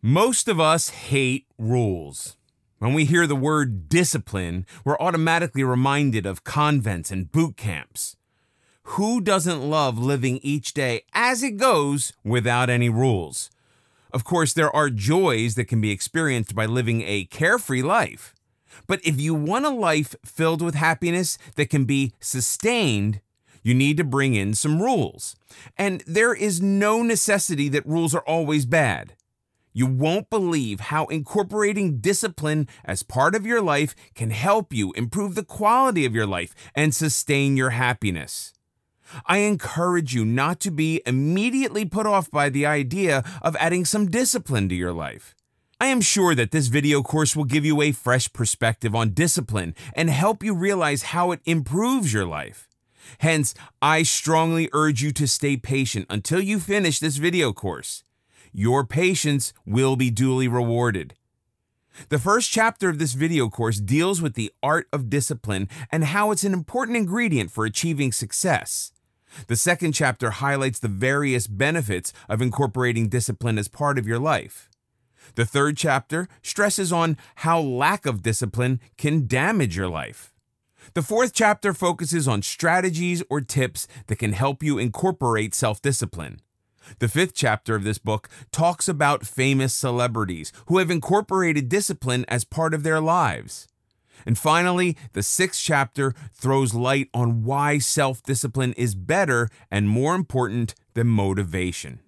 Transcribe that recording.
Most of us hate rules. When we hear the word discipline, we're automatically reminded of convents and boot camps. Who doesn't love living each day as it goes without any rules? Of course, there are joys that can be experienced by living a carefree life. But if you want a life filled with happiness that can be sustained, you need to bring in some rules. And there is no necessity that rules are always bad. You won't believe how incorporating discipline as part of your life can help you improve the quality of your life and sustain your happiness. I encourage you not to be immediately put off by the idea of adding some discipline to your life. I am sure that this video course will give you a fresh perspective on discipline and help you realize how it improves your life. Hence, I strongly urge you to stay patient until you finish this video course. Your patience will be duly rewarded. The first chapter of this video course deals with the art of discipline and how it's an important ingredient for achieving success. The second chapter highlights the various benefits of incorporating discipline as part of your life. The third chapter stresses on how lack of discipline can damage your life. The fourth chapter focuses on strategies or tips that can help you incorporate self discipline. The fifth chapter of this book talks about famous celebrities who have incorporated discipline as part of their lives. And finally, the sixth chapter throws light on why self discipline is better and more important than motivation.